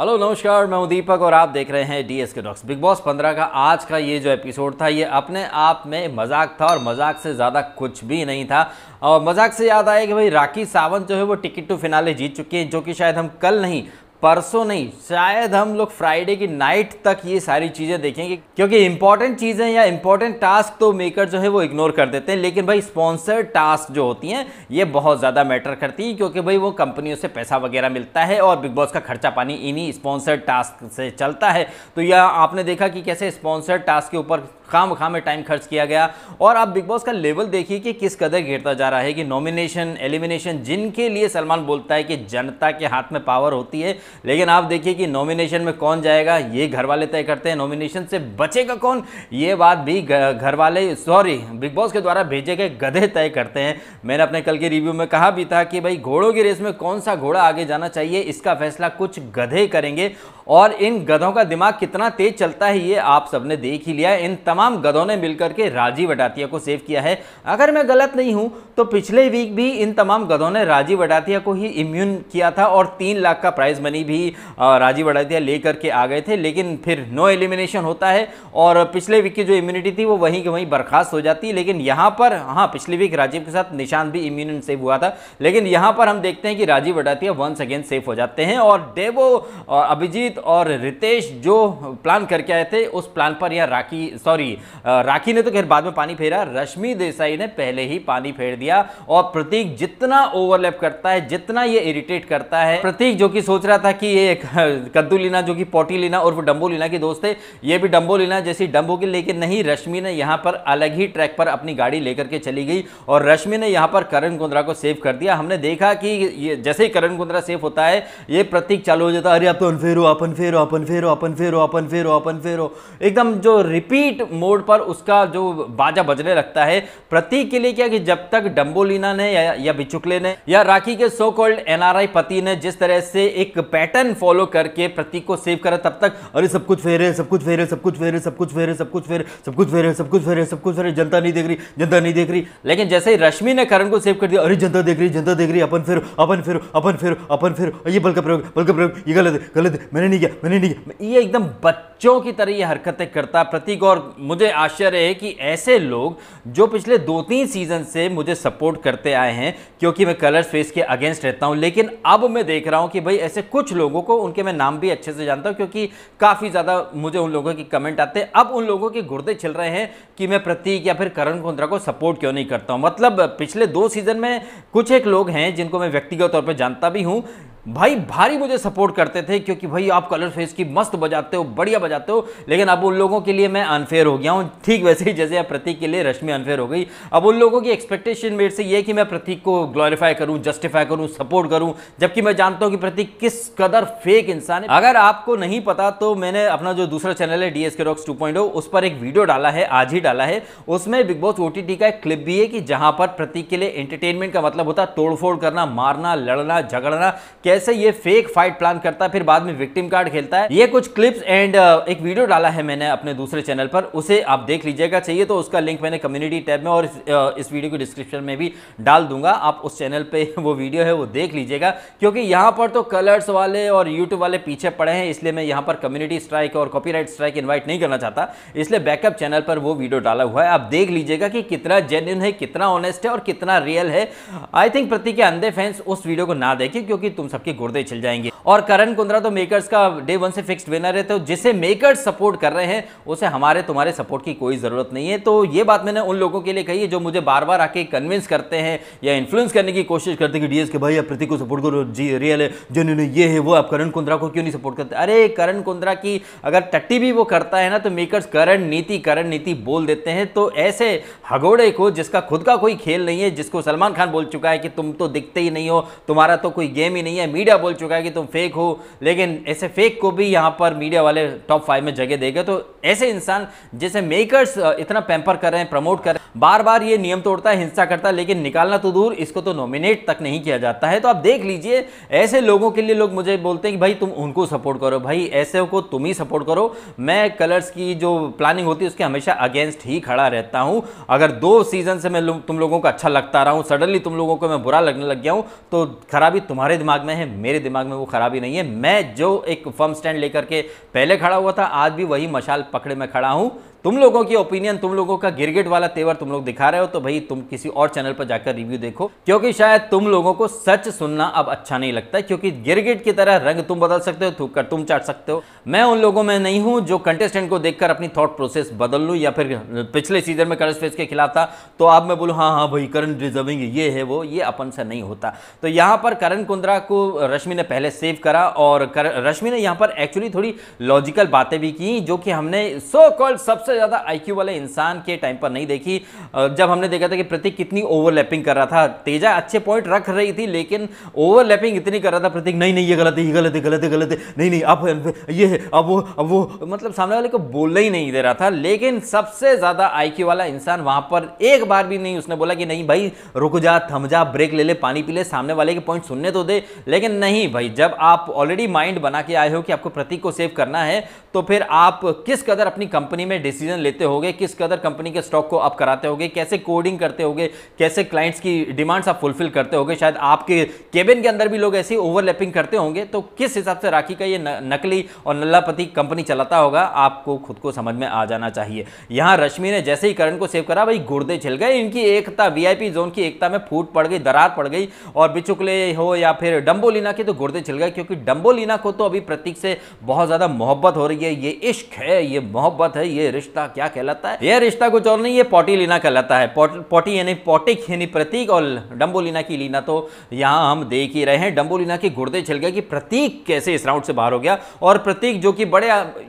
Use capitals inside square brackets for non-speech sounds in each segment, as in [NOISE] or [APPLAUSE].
hello नमस्कार मैं उदीपक और आप देख रहे हैं डी के डॉक्स बिग बॉस 15 का आज का ये जो एपिसोड था ये अपने आप में मजाक था और मजाक से ज़्यादा कुछ भी नहीं था और मजाक से याद आया कि भाई राखी सावंत जो है वो टिकट टू फिनाले जीत चुकी हैं जो कि शायद हम कल नहीं परसों नहीं शायद हम लोग फ्राइडे की नाइट तक ये सारी चीज़ें देखेंगे क्योंकि इंपॉर्टेंट चीज़ें या इंपॉर्टेंट टास्क तो मेकर जो है वो इग्नोर कर देते हैं लेकिन भाई स्पॉन्सर्ड टास्क जो होती हैं ये बहुत ज़्यादा मैटर करती है क्योंकि भाई वो कंपनियों से पैसा वगैरह मिलता है और बिग बॉस का खर्चा पानी इन्हीं स्पॉन्सर्ड टास्क से चलता है तो यह आपने देखा कि कैसे स्पॉन्सर्ड टास्क के ऊपर खाम खाम में टाइम खर्च किया गया और आप बिग बॉस का लेवल देखिए कि किस कदर घेरता जा रहा है कि नॉमिनेशन एलिमिनेशन जिनके लिए सलमान बोलता है कि जनता के हाथ में पावर होती है लेकिन आप देखिए कि नॉमिनेशन में कौन जाएगा ये घर वाले तय करते हैं नॉमिनेशन से बचेगा कौन ये बात भी घर वाले सॉरी बिग बॉस के द्वारा भेजे गए गधे तय करते हैं मैंने अपने कल के रिव्यू में कहा भी था कि भाई घोड़ों की रेस में कौन सा घोड़ा आगे जाना चाहिए इसका फैसला कुछ गधे करेंगे और इन गधों का दिमाग कितना तेज चलता है ये आप सबने देख ही लिया इन तमाम गधों ने मिलकर के राजीव अटातिया को सेव किया है अगर मैं गलत नहीं हूं तो पिछले वीक भी इन तमाम गधों ने राजीव अटातिया को ही इम्यून किया था और तीन लाख का प्राइज मनी कई भी राजीव अडातिया लेकर के आ गए थे लेकिन फिर नो एलिमिनेशन होता है और पिछले वीक की जो इम्यूनिटी थी वो वहीं के वहीं बर्खास्त हो जाती है लेकिन यहाँ पर हाँ पिछले वीक राजीव के साथ निशान भी इम्यून सेव हुआ था लेकिन यहाँ पर हम देखते हैं कि Rajiv Adatia once again safe हो जाते हैं और देवो अभिजीत और रितेश जो प्लान करके आए थे उस प्लान पर यह राखी सॉरी राखी ने तो खैर बाद में पानी फेरा रश्मि देसाई ने पहले ही पानी फेर दिया और प्रतीक जितना ओवरलैप करता है जितना ये इरिटेट करता है प्रतीक जो कि सोच रहा था था कि ये हाँ, कद्दू लीना जो कि पोटी लीना और वो डम्बो लीना की दोस्त है ये भी डम्बो लीना जैसी डम्बो की लेकिन नहीं रश्मि ने यहाँ पर अलग ही ट्रैक पर अपनी गाड़ी लेकर के चली गई और रश्मि ने यहाँ पर करण कुंद्रा को सेव कर दिया हमने देखा कि ये जैसे ही करण कुंद्रा सेफ होता है ये प्रतीक चालू हो जाता है अरे आप तो अनफेर हो आप अनफेर हो अपन अनफेर हो आप अनफेर हो आप अनफेर हो आप अनफेर हो एकदम जो रिपीट मोड पर उसका जो बाजा बजने लगता है प्रतीक के लिए क्या कि जब तक डम्बोलीना ने या, या बिचुकले ने या राखी के सो कॉल्ड एनआरआई पति ने जिस तरह से एक पैटर्न फॉलो करके प्रतीक को सेव करा तब तक अरे सब कुछ फेरे सब कुछ फेरे सब कुछ फेरे सब कुछ फेरे सब कुछ फेरे सब कुछ फेरे सब कुछ फेरे सब कुछ फेरे जनता नहीं देख रही जनता नहीं देख रही लेकिन जैसे ही रश्मि ने करण को सेव कर दिया अरे जनता देख रही जनता देख रही अपन फिर अपन फिर अपन फिर अपन फिर ये बल का प्रयोग बल का प्रयोग ये गलत है गलत है मैंने नहीं किया मैंने नहीं किया ये एकदम बच्चों की तरह ये हरकतें करता प्रतीक और मुझे आश्चर्य है कि ऐसे लोग जो पिछले दो तीन सीजन से मुझे सपोर्ट करते आए हैं क्योंकि मैं कलर फेस के अगेंस्ट रहता हूं लेकिन अब मैं देख रहा हूं कि भाई ऐसे कुछ कुछ लोगों को उनके मैं नाम भी अच्छे से जानता हूँ क्योंकि काफ़ी ज़्यादा मुझे उन लोगों के कमेंट आते हैं अब उन लोगों के गुर्दे छिल रहे हैं कि मैं प्रतीक या फिर करण कुंद्रा को सपोर्ट क्यों नहीं करता हूँ मतलब पिछले दो सीज़न में कुछ एक लोग हैं जिनको मैं व्यक्तिगत तौर पर जानता भी हूँ भाई भारी मुझे सपोर्ट करते थे क्योंकि भाई आप कलर फेस की मस्त बजाते हो बढ़िया बजाते हो लेकिन अब उन लोगों के लिए मैं अनफेयर हो गया हूँ ठीक वैसे ही जैसे आप प्रतीक के लिए रश्मि अनफेयर हो गई अब उन लोगों की एक्सपेक्टेशन मेरे से ये कि मैं प्रतीक को ग्लोरीफाई करूँ जस्टिफाई करूँ सपोर्ट करूँ जबकि मैं जानता हूँ कि प्रतीक किस कदर फेक इंसान है अगर आपको नहीं पता तो मैंने अपना जो दूसरा चैनल है D S K rocks two point उस पर एक वीडियो डाला है आज ही डाला है उसमें बिग बॉस ओ का एक क्लिप भी है कि जहाँ पर प्रतीक के लिए एंटरटेनमेंट का मतलब होता है तोड़फोड़ करना मारना लड़ना झगड़ना कैसे ये फेक फाइट प्लान करता है फिर बाद में विक्टिम कार्ड खेलता है ये कुछ क्लिप्स एंड uh, एक वीडियो डाला है मैंने अपने दूसरे चैनल पर उसे आप देख लीजिएगा चाहिए तो उसका लिंक मैंने कम्युनिटी टैब में और इस वीडियो uh, के डिस्क्रिप्शन में भी डाल दूंगा आप उस चैनल पर [LAUGHS] वो वीडियो है वो देख लीजिएगा क्योंकि यहाँ पर तो कलर्स वाले और यूट्यूब वाले पीछे पड़े हैं इसलिए मैं यहाँ पर कम्युनिटी स्ट्राइक और कॉपी स्ट्राइक इन्वाइट नहीं करना चाहता इसलिए बैकअप चैनल पर वो वीडियो डाला हुआ है आप देख लीजिएगा कि कितना जेन्यून है कितना ऑनेस्ट है और कितना रियल है आई थिंक प्रतीक के अंधे फैंस उस वीडियो को ना देखें क्योंकि तुम सब आपके गुर्दे छिल जाएंगे और करण कुंद्रा तो मेकर्स का डे वन से फिक्स्ड विनर है तो जिसे मेकर्स सपोर्ट कर रहे हैं उसे हमारे तुम्हारे सपोर्ट की कोई ज़रूरत नहीं है तो ये बात मैंने उन लोगों के लिए कही है जो मुझे बार बार आके कन्विंस करते हैं या इन्फ्लुएंस करने की कोशिश करते हैं कि डीएस के भाई आप प्रतीक को सपोर्ट करो जी रियल है जिन्होंने ये है वो आप करण कुंद्रा को क्यों नहीं सपोर्ट करते अरे करण कुंद्रा की अगर टट्टी भी वो करता है ना तो मेकर्स करण नीति करण नीति बोल देते हैं तो ऐसे हगोड़े को जिसका खुद का कोई खेल नहीं है जिसको सलमान खान बोल चुका है कि तुम तो दिखते ही नहीं हो तुम्हारा तो कोई गेम ही नहीं है मीडिया बोल चुका है कि तुम फेक हो लेकिन ऐसे फेक को भी यहाँ पर मीडिया वाले टॉप फाइव में जगह देगा तो ऐसे इंसान जैसे मेकर्स इतना पैम्पर कर रहे हैं प्रमोट कर रहे हैं बार बार ये नियम तोड़ता है हिंसा करता है लेकिन निकालना तो दूर इसको तो नॉमिनेट तक नहीं किया जाता है तो आप देख लीजिए ऐसे लोगों के लिए लोग मुझे बोलते हैं कि भाई तुम उनको सपोर्ट करो भाई ऐसे को तुम ही सपोर्ट करो मैं कलर्स की जो प्लानिंग होती है उसके हमेशा अगेंस्ट ही खड़ा रहता हूँ अगर दो सीजन से मैं तुम लोगों को अच्छा लगता रहा हूँ सडनली तुम लोगों को मैं बुरा लगने लग गया हूँ तो खराबी तुम्हारे दिमाग में है मेरे दिमाग में वो खराबी नहीं है मैं जो एक फर्म स्टैंड लेकर के पहले खड़ा हुआ था आज भी वही मशाल पकड़े में खड़ा हूं तुम लोगों की ओपिनियन तुम लोगों का गिरगिट वाला तेवर तुम लोग दिखा रहे हो तो भाई तुम किसी और चैनल पर जाकर रिव्यू देखो क्योंकि शायद तुम लोगों को सच सुनना अब अच्छा नहीं लगता है क्योंकि गिरगिट की तरह रंग तुम बदल सकते हो थूक कर तुम चाट सकते हो मैं उन लोगों में नहीं हूं जो कंटेस्टेंट को देखकर अपनी थॉट प्रोसेस बदल लू या फिर पिछले सीजन में करण स्पेस के खिलाफ था तो आप मैं बोलू हाँ हाँ भाई करण डिजर्विंग ये है वो ये अपन से नहीं होता तो यहाँ पर करण कुंद्रा को रश्मि ने पहले सेव करा और रश्मि ने यहाँ पर एक्चुअली थोड़ी लॉजिकल बातें भी की जो कि हमने सो कॉल्ड सबसे सबसे ज़्यादा आईक्यू वाले इंसान के टाइम पर नहीं देखी जब हमने देखा था कि प्रतीक कितनी ओवरलैपिंग कर रहा था तेजा अच्छे पॉइंट रख रही थी लेकिन ओवरलैपिंग इतनी कर रहा था प्रतीक नहीं नहीं ये गलत है ये गलत है गलत है गलत है नहीं नहीं अब ये है अब वो अब वो मतलब सामने वाले को बोलने ही नहीं दे रहा था लेकिन सबसे ज़्यादा आई वाला इंसान वहां पर एक बार भी नहीं उसने बोला कि नहीं भाई रुक जा थम जा ब्रेक ले ले पानी पी ले सामने वाले के पॉइंट सुनने तो दे लेकिन नहीं भाई जब आप ऑलरेडी माइंड बना के आए हो कि आपको प्रतीक को सेव करना है तो फिर आप किस कदर अपनी कंपनी में डिसीजन डिसीजन लेते होगे किस कदर कंपनी के स्टॉक को आप कराते होगे कैसे कोडिंग करते होगे कैसे क्लाइंट्स की डिमांड्स आप फुलफिल करते होगे शायद आपके केबिन के अंदर भी लोग ऐसी ओवरलैपिंग करते होंगे तो किस हिसाब से राखी का ये नकली और नल्लापति कंपनी चलाता होगा आपको खुद को समझ में आ जाना चाहिए यहाँ रश्मि ने जैसे ही करण को सेव करा भाई गुर्दे छिल गए इनकी एकता वीआईपी जोन की एकता में फूट पड़ गई दरार पड़ गई और बिचुकले हो या फिर डम्बोलीना के तो गुर्दे छिल गए क्योंकि डम्बोलीना को तो अभी प्रतीक से बहुत ज़्यादा मोहब्बत हो रही है ये इश्क है ये मोहब्बत है ये रिश्ता रिश्ता क्या कहलाता है यह रिश्ता कुछ और नहीं ये पॉटी लीना कहलाता है पॉटी यानी पॉटिक यानी प्रतीक और डम्बोलीना की लीना तो यहाँ हम देख ही रहे हैं डम्बोलीना के गुर्दे चल गया कि प्रतीक कैसे इस राउंड से बाहर हो गया और प्रतीक जो कि बड़े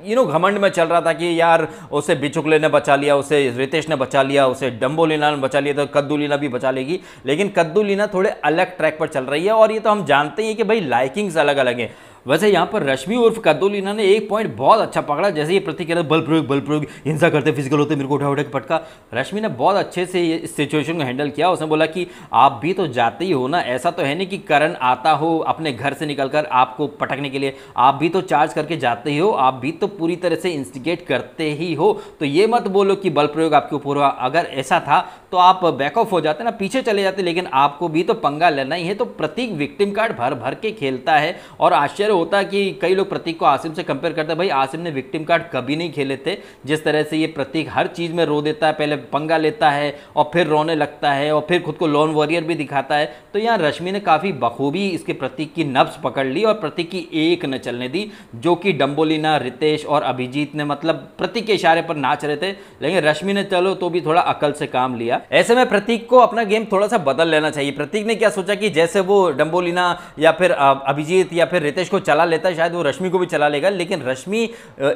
यू नो घमंड में चल रहा था कि यार उसे बिचुकले ने बचा लिया उसे रितेश ने बचा लिया उसे डम्बोलीना ने बचा लिया तो कद्दू लीना भी बचा लेगी लेकिन कद्दू लीना थोड़े अलग ट्रैक पर चल रही है और ये तो हम जानते ही कि भाई लाइकिंग्स अलग अलग हैं वैसे यहाँ पर रश्मि उर्फ कद्दुल ने एक पॉइंट बहुत अच्छा पकड़ा जैसे ये प्रतीक कह रहे बल प्रयोग बल प्रयोग हिंसा करते फिजिकल होते मेरे को उठा उठा के पटका रश्मि ने बहुत अच्छे से इस सिचुएशन को हैंडल किया उसने बोला कि आप भी तो जाते ही हो ना ऐसा तो है नहीं कि करण आता हो अपने घर से निकल कर आपको पटकने के लिए आप भी तो चार्ज करके जाते ही हो आप भी तो पूरी तरह से इंस्टिगेट करते ही हो तो ये मत बोलो कि बल प्रयोग आपके ऊपर हुआ अगर ऐसा था तो आप बैक ऑफ हो जाते ना पीछे चले जाते लेकिन आपको भी तो पंगा लेना ही है तो प्रतीक विक्टिम कार्ड भर भर के खेलता है और आश्चर्य होता कि कई लोग प्रतीक को आसिम से कंपेयर करते हैं भाई आसिम ने विक्टिम कार्ड कभी नहीं खेले थे जिस तरह से ये प्रतीक हर चीज़ में रो देता है पहले पंगा लेता है और फिर रोने लगता है और फिर खुद को लोन वॉरियर भी दिखाता है तो यहाँ रश्मि ने काफ़ी बखूबी इसके प्रतीक की नब्स पकड़ ली और प्रतीक की एक न चलने दी जो कि डम्बोलिना रितेश और अभिजीत ने मतलब प्रतीक के इशारे पर नाच रहे थे लेकिन रश्मि ने चलो तो भी थोड़ा अकल से काम लिया ऐसे में प्रतीक को अपना गेम थोड़ा सा बदल लेना चाहिए प्रतीक ने क्या सोचा कि जैसे वो डम्बोलिना या फिर अभिजीत या फिर रितेश को चला लेता है शायद वो रश्मि को भी चला लेगा लेकिन रश्मि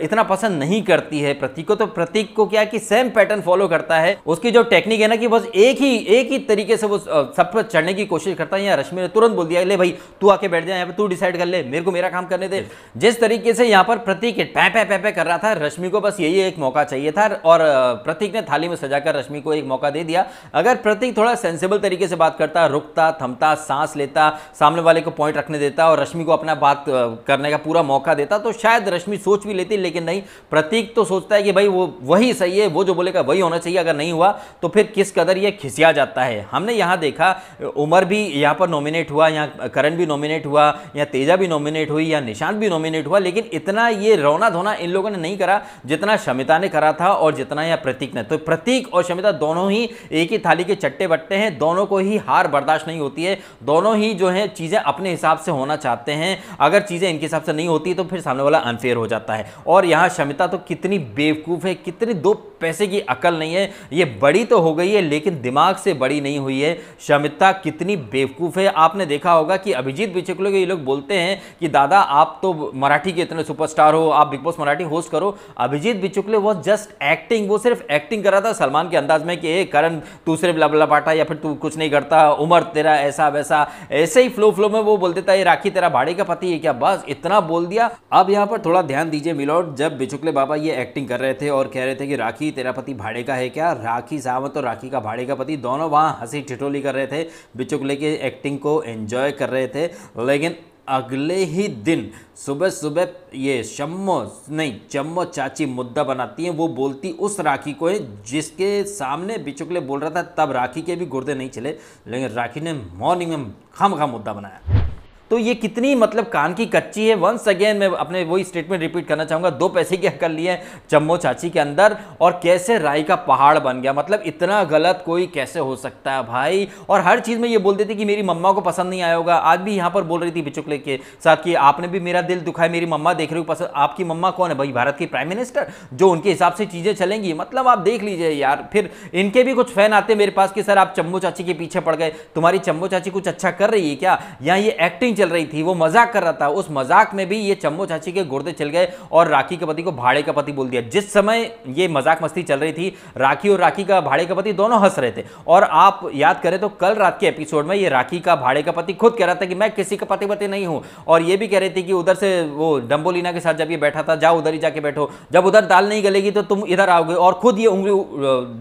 इतना पसंद नहीं करती है प्रतीक को तो प्रतीक को क्या कि सेम पैटर्न फॉलो करता है उसकी जो टेक्निक है ना कि बस एक ही एक ही तरीके से वो सब पर चढ़ने की कोशिश करता है या रश्मि ने तुरंत बोल दिया ले भाई तू आके बैठ जाए यहाँ पर तू डिसाइड कर ले मेरे को मेरा काम करने दे जिस तरीके से यहाँ पर प्रतीक पै पै पै पै कर रहा था रश्मि को बस यही एक मौका चाहिए था और प्रतीक ने थाली में सजाकर रश्मि को एक मौका दे दिया अगर प्रतीक थोड़ा सेंसेबल तरीके से बात करता रुकता थमता सांस लेता सामने वाले को पॉइंट रखने देता और रश्मि को अपना बात करने का पूरा मौका देता तो शायद रश्मि सोच भी लेती लेकिन नहीं प्रतीक तो सोचता है कि भाई वो वही सही है वो जो बोलेगा वही होना चाहिए अगर नहीं हुआ तो फिर किस कदर ये खिसिया जाता है हमने यहाँ देखा उमर भी यहाँ पर नॉमिनेट हुआ यहाँ करण भी नॉमिनेट हुआ या तेजा भी नॉमिनेट हुई या निशांत भी नॉमिनेट हुआ लेकिन इतना ये रोना धोना इन लोगों ने नहीं करा जितना शमिता ने करा था और जितना या प्रतीक ने तो प्रतीक और शमिता दोनों ही एक ही थाली के चट्टे बट्टे हैं दोनों को ही हार बर्दाश्त नहीं होती है दोनों ही जो है चीज़ें अपने हिसाब से होना चाहते हैं अगर चीज़ें इनके हिसाब से नहीं होती तो फिर सामने वाला अनफेयर हो जाता है और यहाँ शमिता तो कितनी बेवकूफ़ है कितनी दो पैसे की अकल नहीं है ये बड़ी तो हो गई है लेकिन दिमाग से बड़ी नहीं हुई है शमिता कितनी बेवकूफ़ है आपने देखा होगा कि अभिजीत बिचकलो के ये लोग बोलते हैं कि दादा आप तो मराठी के इतने सुपरस्टार हो आप बिग बॉस मराठी होस्ट करो Abhijit Bichukale was just acting वो सिर्फ एक्टिंग कर रहा था सलमान के अंदाज में कि ए करण तू सिर्फ लबला पाटा या फिर तू कुछ नहीं करता उम्र तेरा ऐसा वैसा ऐसे ही फ्लो फ्लो में वो बोलते था ये राखी तेरा भाड़े का पति है क्या बस इतना बोल दिया अब यहाँ पर थोड़ा ध्यान दीजिए मिलोट जब बिचुकले बाबा ये एक्टिंग कर रहे थे और कह रहे थे कि राखी तेरा पति भाड़े का है क्या राखी सावंत और राखी का भाड़े का पति दोनों वहाँ हंसी ठिठोली कर रहे थे बिचुकले के एक्टिंग को एंजॉय कर रहे थे लेकिन अगले ही दिन सुबह सुबह ये शम्मो नहीं चम्मो चाची मुद्दा बनाती हैं वो बोलती उस राखी को है जिसके सामने बिचुकले बोल रहा था तब राखी के भी गुर्दे नहीं चले लेकिन राखी ने मॉर्निंग में खाम खा मुद्दा बनाया तो ये कितनी मतलब कान की कच्ची है वंस अगेन मैं अपने वही स्टेटमेंट रिपीट करना चाहूंगा दो पैसे की अकल लिए चम्बो चाची के अंदर और कैसे राय का पहाड़ बन गया मतलब इतना गलत कोई कैसे हो सकता है भाई और हर चीज़ में ये बोलते थे कि मेरी मम्मा को पसंद नहीं आया होगा आज भी यहां पर बोल रही थी बिचुकले के साथ की आपने भी मेरा दिल दुखा मेरी मम्मा देख रही हूँ पसंद आपकी मम्मा कौन है भाई भारत की प्राइम मिनिस्टर जो उनके हिसाब से चीज़ें चलेंगी मतलब आप देख लीजिए यार फिर इनके भी कुछ फैन आते मेरे पास कि सर आप चम्बो चाची के पीछे पड़ गए तुम्हारी चम्बो चाची कुछ अच्छा कर रही है क्या या ये एक्टिंग चल रही थी वो मजाक कर रहा था उस मजाक में भी ये चम्मो चाची के गुर्दे चल गए और राखी के पति को भाड़े का पति बोल दिया जिस समय ये मजाक मस्ती चल रही थी राखी और राखी का भाड़े का पति दोनों हंस रहे थे और आप याद करें तो कल रात के एपिसोड में ये राखी का भाड़े का पति खुद कह रहा था कि मैं किसी का पति पति नहीं हूं और ये भी कह रही थी कि उधर से वो डम्बोलिना के साथ जब ये बैठा था जाओ उधर ही जाके बैठो जब उधर दाल नहीं गलेगी तो तुम इधर आओगे और खुद ये उंगली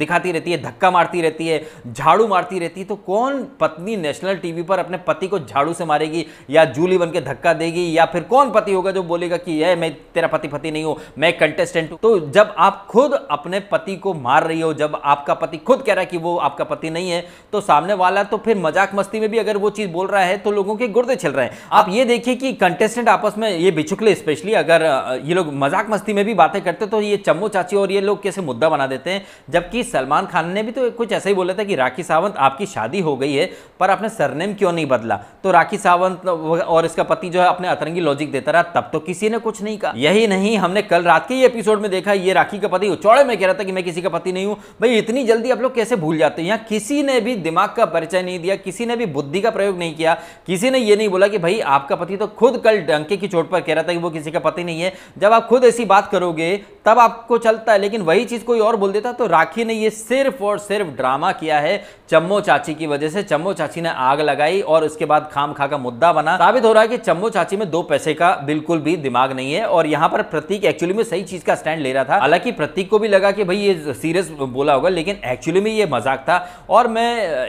दिखाती रहती है धक्का मारती रहती है झाड़ू मारती रहती है तो कौन पत्नी नेशनल टीवी पर अपने पति को झाड़ू से मारेगी या जूली बन के धक्का देगी या फिर कौन पति होगा जो बोलेगा कि ये मैं तेरा पति पति नहीं हूँ मैं कंटेस्टेंट हूँ तो जब आप खुद अपने पति को मार रही हो जब आपका पति खुद कह रहा है कि वो आपका पति नहीं है तो सामने वाला तो फिर मजाक मस्ती में भी अगर वो चीज़ बोल रहा है तो लोगों के गुर्दे छिल रहे हैं आप ये देखिए कि कंटेस्टेंट आपस में ये बिछुकले स्पेशली अगर ये लोग मजाक मस्ती में भी बातें करते तो ये चम्मो चाची और ये लोग कैसे मुद्दा बना देते हैं जबकि सलमान खान ने भी तो कुछ ऐसा ही बोला था कि राखी सावंत आपकी शादी हो गई है पर आपने सरनेम क्यों नहीं बदला तो राखी सावंत और इसका पति जो है अपने अतरंगी लॉजिक देता रहा तब तो किसी ने कुछ नहीं कहा यही नहीं हमने कल रात के एपिसोड में देखा ये राखी का पति चौड़े में कह रहा था कि मैं किसी का पति नहीं हूं भाई इतनी जल्दी आप लोग कैसे भूल जाते हैं यहाँ किसी ने भी दिमाग का परिचय नहीं दिया किसी ने भी बुद्धि का प्रयोग नहीं किया किसी ने यह नहीं बोला कि भाई आपका पति तो खुद कल डंके की चोट पर कह रहा था कि वो किसी का पति नहीं है जब आप खुद ऐसी बात करोगे तब आपको चलता है लेकिन वही चीज कोई और बोल देता तो राखी ने ये सिर्फ और सिर्फ ड्रामा किया है चम्मो चाची की वजह से चम्मो चाची ने आग लगाई और उसके बाद खाम खा का मुद्दा बना बताना साबित हो रहा है कि चम्मो चाची में दो पैसे का बिल्कुल भी दिमाग नहीं है और यहाँ पर प्रतीक एक्चुअली में सही चीज का स्टैंड ले रहा था हालांकि प्रतीक को भी लगा कि भाई ये सीरियस बोला होगा लेकिन एक्चुअली में ये मजाक था और मैं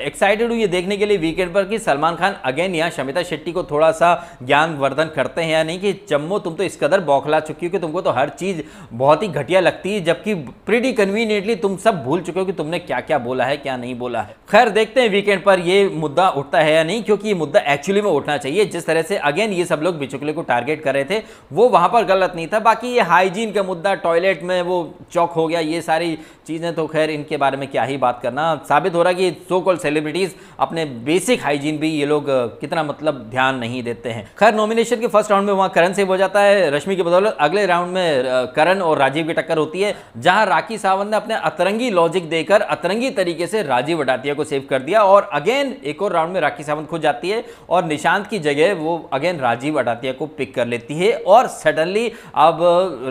एक्साइटेड हूँ ये देखने के लिए वीकेंड पर कि सलमान खान अगेन यहाँ शमिता शेट्टी को थोड़ा सा ज्ञानवर्धन करते हैं या नहीं कि चम्मो तुम तो इस कदर बौखला चुकी हो कि तुमको तो हर चीज बहुत ही घटिया लगती है जबकि प्रीटी कन्वीनियंटली तुम सब भूल चुके हो कि तुमने क्या क्या बोला है क्या नहीं बोला है खैर देखते हैं वीकेंड पर ये मुद्दा उठता है या नहीं क्योंकि ये मुद्दा एक्चुअली में उठना चाहिए जिस तरह से अगेन ये सब लोग बिचुकले को टारगेट कर रहे थे वो वहाँ पर गलत नहीं था बाकी ये हाइजीन का मुद्दा टॉयलेट में वो चौक हो गया ये सारी चीज़ें तो खैर इनके बारे में क्या ही बात करना साबित हो रहा कि सो कॉल सेलिब्रिटीज़ अपने बेसिक हाइजीन भी ये लोग कितना मतलब ध्यान नहीं देते हैं खैर नॉमिनेशन के फर्स्ट राउंड में वहाँ करण से हो जाता है रश्मि की बदौलत अगले राउंड में करण और राजीव की टक्कर होती है जहाँ राखी सावंत ने अपने अतरंगी लॉजिक देकर अतरंगी तरीके से राजीव वडातिया को सेव कर दिया और अगेन एक और राउंड में राखी सावंत खुद जाती है और निशांत की जगह जगह वो अगेन राजीव अटातिया को पिक कर लेती है और सडनली अब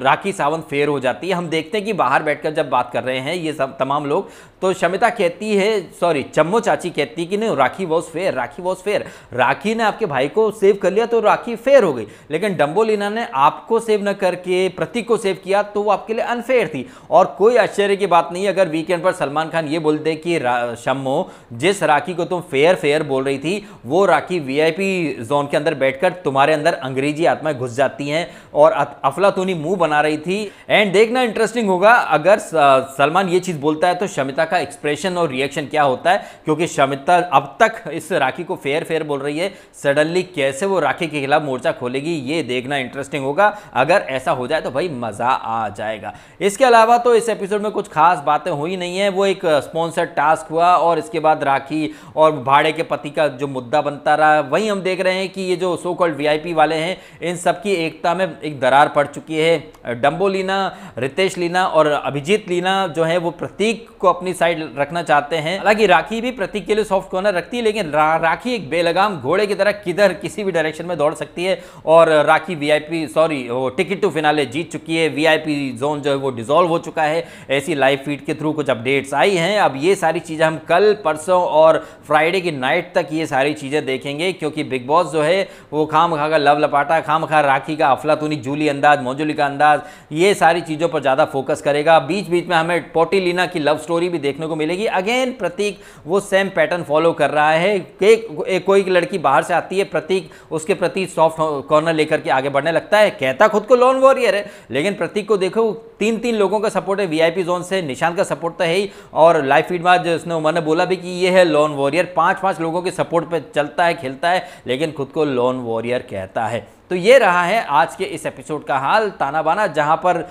राखी सावंत फेयर हो जाती है हम देखते हैं कि बाहर बैठकर जब बात कर रहे हैं ये सब तमाम लोग तो शमिता कहती है सॉरी चम्मो चाची कहती है कि नहीं Rakhi was fair Rakhi was fair Rakhi ने आपके भाई को सेव कर लिया तो राखी फेयर हो गई लेकिन डम्बोलिना ने आपको सेव न करके प्रतीक को सेव किया तो वो आपके लिए अनफेयर थी और कोई आश्चर्य की बात नहीं अगर वीकेंड पर सलमान खान ये बोलते कि शम्मो जिस राखी को तुम फेयर फेयर बोल रही थी वो राखी वीआईपी जोन के अंदर बैठकर तुम्हारे अंदर अंग्रेजी आत्माएं घुस जाती हैं और अफलातूनी मुंह बना रही थी एंड देखना इंटरेस्टिंग होगा अगर सलमान ये चीज़ बोलता है तो शमिता का एक्सप्रेशन और रिएक्शन क्या होता है क्योंकि शमिता अब तक इस राखी को फेयर फेयर बोल रही है सडनली कैसे वो राखी के खिलाफ मोर्चा खोलेगी ये देखना इंटरेस्टिंग होगा अगर ऐसा हो जाए तो भाई मज़ा आ जाएगा इसके अलावा तो इस एपिसोड में कुछ खास बातें हुई नहीं है वो एक स्पॉन्सर्ड टास्क हुआ और इसके बाद राखी और भाड़े के पति का जो मुद्दा बनता रहा वही हम देख रहे हैं रहे हैं कि ये जो सो कॉल्ड वीआईपी वाले हैं इन सबकी एकता में एक दरार पड़ चुकी है डम्बो लीना रितेश लीना और अभिजीत लीना जो है वो प्रतीक को अपनी साइड रखना चाहते हैं हालांकि राखी भी प्रतीक के लिए सॉफ्ट कॉर्नर रखती है लेकिन रा, राखी एक बेलगाम घोड़े की तरह किधर किसी भी डायरेक्शन में दौड़ सकती है और राखी वीआईपी सॉरी वो टिकट टू फिनाले जीत चुकी है वीआईपी जोन जो है वो डिजोल्व हो चुका है ऐसी लाइव फीड के थ्रू कुछ अपडेट्स आई हैं अब ये सारी चीज़ें हम कल परसों और फ्राइडे की नाइट तक ये सारी चीज़ें देखेंगे क्योंकि बिग बॉस बॉस जो है वो खाम खा का लव लपाटा खाम खा राखी का अफलातूनी जूली अंदाज मौजूली का अंदाज ये सारी चीज़ों पर ज़्यादा फोकस करेगा बीच बीच में हमें पोटिलीना की लव स्टोरी भी देखने को मिलेगी अगेन प्रतीक वो सेम पैटर्न फॉलो कर रहा है एक, एक कोई लड़की बाहर से आती है प्रतीक उसके प्रति सॉफ्ट कॉर्नर लेकर के आगे बढ़ने लगता है कहता खुद को लोन वॉरियर है लेकिन प्रतीक को देखो तीन तीन लोगों का सपोर्ट है वीआईपी जोन से निशान का सपोर्ट तो है ही और लाइफ फीड में उमर ने बोला भी कि ये है लोन वॉरियर पांच पांच लोगों के सपोर्ट पे चलता है खेलता है लेकिन खुद को लोन वॉरियर कहता है तो ये रहा है आज के इस एपिसोड का हाल ताना बाना जहाँ पर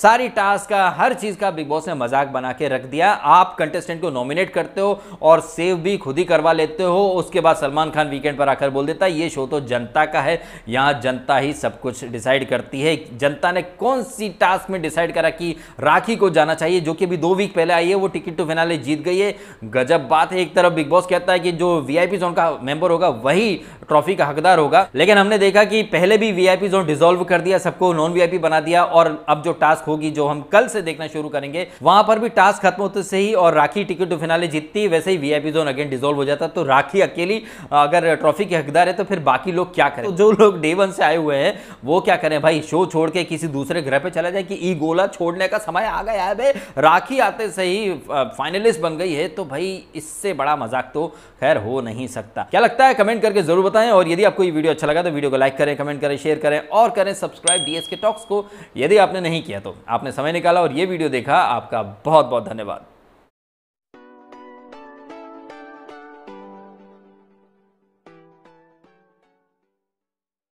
सारी टास्क का हर चीज़ का बिग बॉस ने मजाक बना के रख दिया आप कंटेस्टेंट को नॉमिनेट करते हो और सेव भी खुद ही करवा लेते हो उसके बाद सलमान खान वीकेंड पर आकर बोल देता है ये शो तो जनता का है यहाँ जनता ही सब कुछ डिसाइड करती है जनता ने कौन सी टास्क में डिसाइड करा कि राखी को जाना चाहिए जो कि अभी दो वीक पहले आई है वो टिकट टू फिनाले जीत गई है गजब बात है एक तरफ बिग बॉस कहता है कि जो वीआईपी जोन का मेंबर होगा वही ट्रॉफी का हकदार होगा लेकिन हमने देखा कि पहले भी वीआईपी जोन डिजोल्व कर दिया सबको नॉन वीआईपी बना दिया और अब जो टास्क टास्क होगी जो हम कल से देखना शुरू करेंगे वहां पर भी टास्क खत्म होते से ही और राखी टिकट टू फिनाले जीतती वैसे ही वीआईपी जोन अगेन डिजोल्व हो जाता तो राखी अकेली अगर ट्रॉफी के हकदार है तो फिर बाकी लोग क्या करें तो जो लोग डे वन से आए हुए हैं वो क्या करें भाई शो छोड़ के किसी दूसरे ग्रह पे चला जाए कि ई गोला छोड़ने का समय आ गया है भाई राखी आते से ही फाइनलिस्ट बन गई है तो भाई इससे बड़ा मजाक तो खैर हो नहीं सकता क्या लगता है कमेंट करके जरूर बताएं और यदि आपको ये वीडियो अच्छा लगा तो वीडियो को लाइक करें कमेंट करें शेयर करें और करें सब्सक्राइब डीएस के टॉक्स को यदि आपने नहीं किया तो तो आपने समय निकाला और ये वीडियो देखा आपका बहुत बहुत धन्यवाद